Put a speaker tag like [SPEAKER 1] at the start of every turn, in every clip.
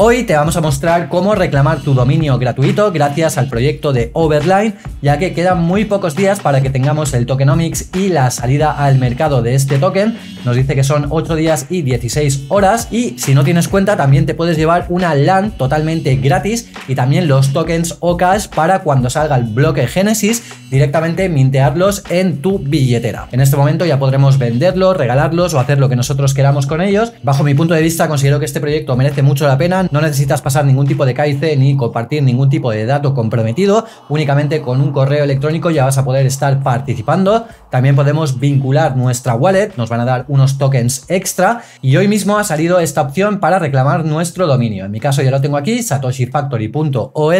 [SPEAKER 1] Hoy te vamos a mostrar cómo reclamar tu dominio gratuito gracias al proyecto de Overline, ya que quedan muy pocos días para que tengamos el tokenomics y la salida al mercado de este token. Nos dice que son 8 días y 16 horas y si no tienes cuenta también te puedes llevar una LAN totalmente gratis y también los tokens OCAS para cuando salga el bloque Genesis directamente mintearlos en tu billetera. En este momento ya podremos venderlos, regalarlos o hacer lo que nosotros queramos con ellos. Bajo mi punto de vista considero que este proyecto merece mucho la pena no necesitas pasar ningún tipo de caice ni compartir ningún tipo de dato comprometido. Únicamente con un correo electrónico ya vas a poder estar participando. También podemos vincular nuestra wallet, nos van a dar unos tokens extra. Y hoy mismo ha salido esta opción para reclamar nuestro dominio. En mi caso ya lo tengo aquí, satoshifactory.ol.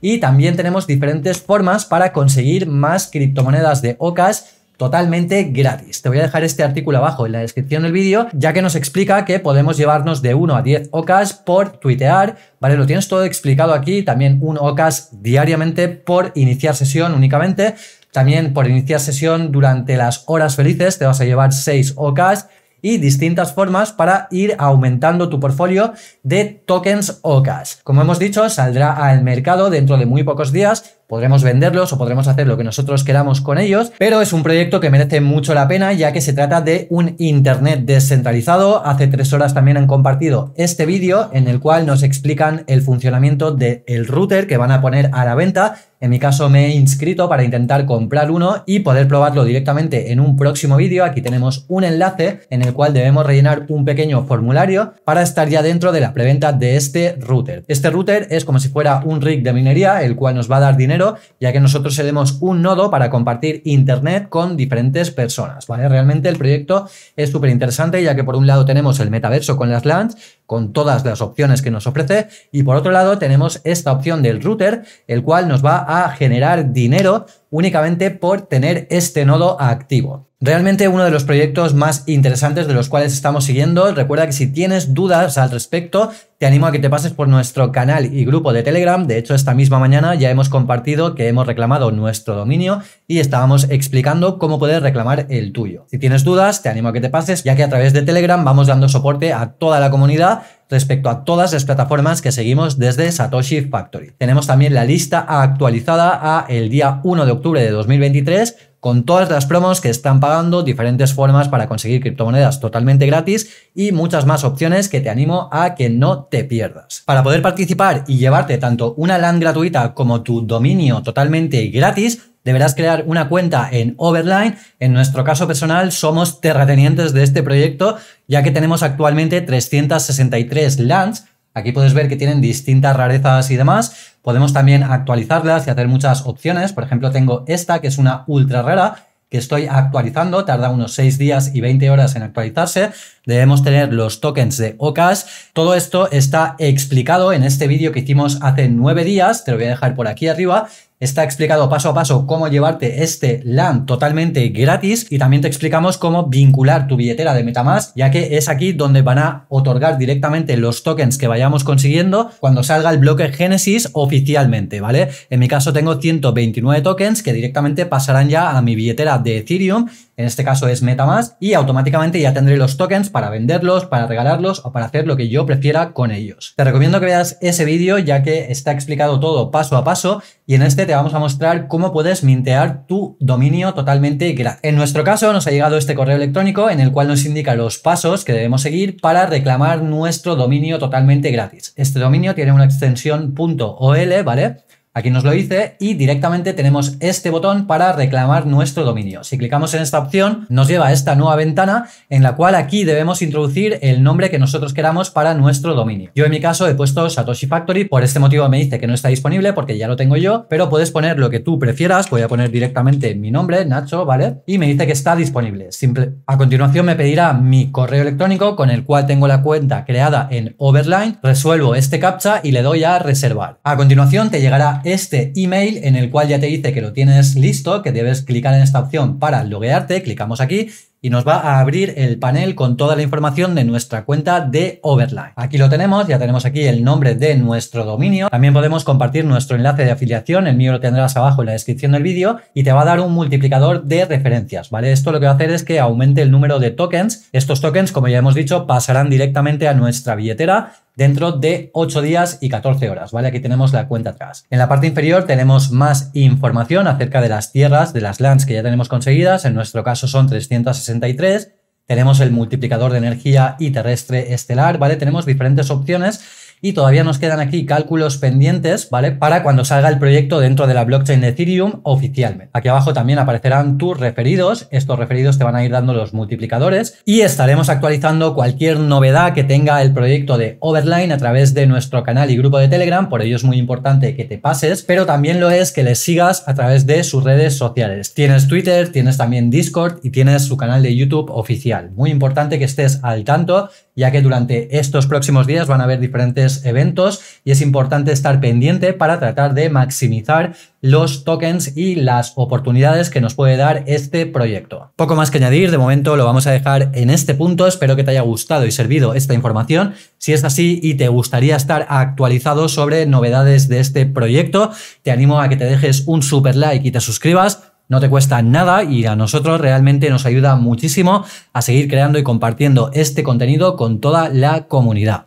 [SPEAKER 1] Y también tenemos diferentes formas para conseguir más criptomonedas de OCAS totalmente gratis. Te voy a dejar este artículo abajo en la descripción del vídeo, ya que nos explica que podemos llevarnos de 1 a 10 OCAS por tuitear, ¿vale? Lo tienes todo explicado aquí, también un OCAS diariamente por iniciar sesión únicamente, también por iniciar sesión durante las horas felices te vas a llevar 6 OCAS, y distintas formas para ir aumentando tu portfolio de tokens OCAS. Como hemos dicho, saldrá al mercado dentro de muy pocos días Podremos venderlos o podremos hacer lo que nosotros queramos con ellos, pero es un proyecto que merece mucho la pena ya que se trata de un Internet descentralizado. Hace tres horas también han compartido este vídeo en el cual nos explican el funcionamiento del router que van a poner a la venta en mi caso me he inscrito para intentar comprar uno y poder probarlo directamente en un próximo vídeo. Aquí tenemos un enlace en el cual debemos rellenar un pequeño formulario para estar ya dentro de la preventa de este router. Este router es como si fuera un rig de minería, el cual nos va a dar dinero ya que nosotros seremos un nodo para compartir Internet con diferentes personas, ¿vale? Realmente el proyecto es súper interesante, ya que por un lado tenemos el metaverso con las LANs, con todas las opciones que nos ofrece. Y por otro lado tenemos esta opción del router, el cual nos va a generar dinero únicamente por tener este nodo activo. Realmente uno de los proyectos más interesantes de los cuales estamos siguiendo. Recuerda que si tienes dudas al respecto, te animo a que te pases por nuestro canal y grupo de Telegram. De hecho, esta misma mañana ya hemos compartido que hemos reclamado nuestro dominio y estábamos explicando cómo poder reclamar el tuyo. Si tienes dudas, te animo a que te pases, ya que a través de Telegram vamos dando soporte a toda la comunidad respecto a todas las plataformas que seguimos desde Satoshi Factory. Tenemos también la lista actualizada a el día 1 de octubre de 2023 con todas las promos que están pagando, diferentes formas para conseguir criptomonedas totalmente gratis y muchas más opciones que te animo a que no te pierdas. Para poder participar y llevarte tanto una LAN gratuita como tu dominio totalmente gratis, deberás crear una cuenta en Overline. En nuestro caso personal somos terratenientes de este proyecto, ya que tenemos actualmente 363 LANs Aquí puedes ver que tienen distintas rarezas y demás. Podemos también actualizarlas y hacer muchas opciones. Por ejemplo, tengo esta, que es una ultra rara, que estoy actualizando, tarda unos 6 días y 20 horas en actualizarse. Debemos tener los tokens de OCAS. Todo esto está explicado en este vídeo que hicimos hace 9 días, te lo voy a dejar por aquí arriba. Está explicado paso a paso cómo llevarte este LAN totalmente gratis y también te explicamos cómo vincular tu billetera de Metamask, ya que es aquí donde van a otorgar directamente los tokens que vayamos consiguiendo cuando salga el bloque Genesis oficialmente, ¿vale? En mi caso tengo 129 tokens que directamente pasarán ya a mi billetera de Ethereum en este caso es MetaMask, y automáticamente ya tendré los tokens para venderlos, para regalarlos o para hacer lo que yo prefiera con ellos. Te recomiendo que veas ese vídeo ya que está explicado todo paso a paso y en este te vamos a mostrar cómo puedes mintear tu dominio totalmente gratis. En nuestro caso nos ha llegado este correo electrónico en el cual nos indica los pasos que debemos seguir para reclamar nuestro dominio totalmente gratis. Este dominio tiene una extensión .ol, ¿vale? Aquí nos lo dice y directamente tenemos este botón para reclamar nuestro dominio. Si clicamos en esta opción nos lleva a esta nueva ventana en la cual aquí debemos introducir el nombre que nosotros queramos para nuestro dominio. Yo en mi caso he puesto Satoshi Factory, por este motivo me dice que no está disponible porque ya lo tengo yo, pero puedes poner lo que tú prefieras, voy a poner directamente mi nombre, Nacho, ¿vale? Y me dice que está disponible. Simple. A continuación me pedirá mi correo electrónico con el cual tengo la cuenta creada en Overline, resuelvo este captcha y le doy a reservar. A continuación te llegará este email en el cual ya te dice que lo tienes listo, que debes clicar en esta opción para loguearte, clicamos aquí y nos va a abrir el panel con toda la información de nuestra cuenta de Overline. Aquí lo tenemos, ya tenemos aquí el nombre de nuestro dominio. También podemos compartir nuestro enlace de afiliación, el mío lo tendrás abajo en la descripción del vídeo y te va a dar un multiplicador de referencias, ¿vale? Esto lo que va a hacer es que aumente el número de tokens. Estos tokens, como ya hemos dicho, pasarán directamente a nuestra billetera dentro de 8 días y 14 horas, ¿vale? Aquí tenemos la cuenta atrás. En la parte inferior tenemos más información acerca de las tierras, de las lands que ya tenemos conseguidas, en nuestro caso son 363, tenemos el multiplicador de energía y terrestre estelar, ¿vale? Tenemos diferentes opciones y todavía nos quedan aquí cálculos pendientes, ¿vale? Para cuando salga el proyecto dentro de la blockchain de Ethereum oficialmente. Aquí abajo también aparecerán tus referidos, estos referidos te van a ir dando los multiplicadores y estaremos actualizando cualquier novedad que tenga el proyecto de Overline a través de nuestro canal y grupo de Telegram, por ello es muy importante que te pases, pero también lo es que les sigas a través de sus redes sociales. Tienes Twitter, tienes también Discord y tienes su canal de YouTube oficial. Muy importante que estés al tanto, ya que durante estos próximos días van a haber diferentes eventos y es importante estar pendiente para tratar de maximizar los tokens y las oportunidades que nos puede dar este proyecto. Poco más que añadir, de momento lo vamos a dejar en este punto, espero que te haya gustado y servido esta información. Si es así y te gustaría estar actualizado sobre novedades de este proyecto, te animo a que te dejes un super like y te suscribas no te cuesta nada y a nosotros realmente nos ayuda muchísimo a seguir creando y compartiendo este contenido con toda la comunidad.